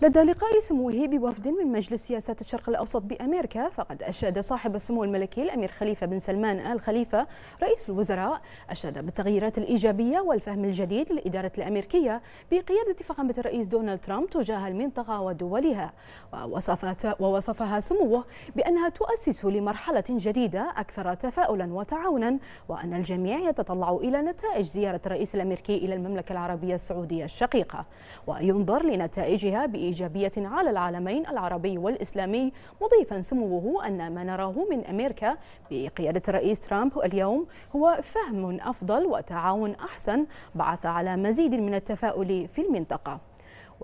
لدى لقاء سموه بوفد من مجلس سياسات الشرق الأوسط بأمريكا فقد أشاد صاحب السمو الملكي الأمير خليفة بن سلمان آل خليفة رئيس الوزراء أشاد بالتغييرات الإيجابية والفهم الجديد للإدارة الأمريكية بقيادة فخامة الرئيس دونالد ترامب تجاه المنطقة ودولها ووصفها سموه بأنها تؤسس لمرحلة جديدة أكثر تفاؤلا وتعاونا وأن الجميع يتطلع إلى نتائج زيارة الرئيس الأمريكي إلى المملكة العربية السعودية الشقيقة وينظر لنتائجها بإ إيجابية على العالمين العربي والإسلامي مضيفا سموه أن ما نراه من أمريكا بقيادة الرئيس ترامب اليوم هو فهم أفضل وتعاون أحسن بعث على مزيد من التفاؤل في المنطقة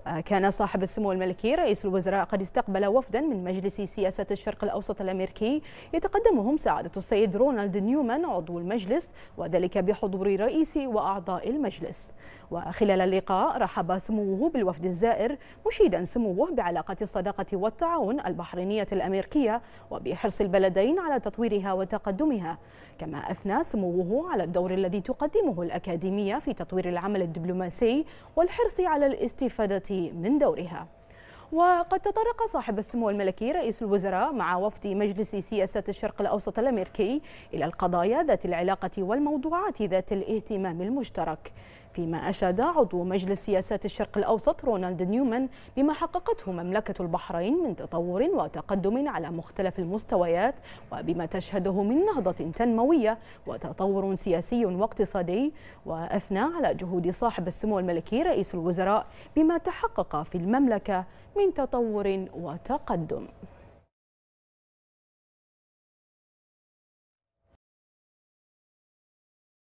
وكان صاحب السمو الملكي رئيس الوزراء قد استقبل وفدا من مجلس سياسة الشرق الأوسط الأمريكي يتقدمهم سعادة السيد رونالد نيومان عضو المجلس وذلك بحضور رئيس وأعضاء المجلس وخلال اللقاء رحب سموه بالوفد الزائر مشيدا سموه بعلاقة الصداقة والتعاون البحرينية الأمريكية وبحرص البلدين على تطويرها وتقدمها كما أثنى سموه على الدور الذي تقدمه الأكاديمية في تطوير العمل الدبلوماسي والحرص على الاستفادة من دورها وقد تطرق صاحب السمو الملكي رئيس الوزراء مع وفد مجلس سياسة الشرق الأوسط الأمريكي إلى القضايا ذات العلاقة والموضوعات ذات الاهتمام المشترك فيما أشاد عضو مجلس سياسات الشرق الأوسط رونالد نيومان بما حققته مملكة البحرين من تطور وتقدم على مختلف المستويات وبما تشهده من نهضة تنموية وتطور سياسي واقتصادي وأثنى على جهود صاحب السمو الملكي رئيس الوزراء بما تحقق في المملكة من تطور وتقدم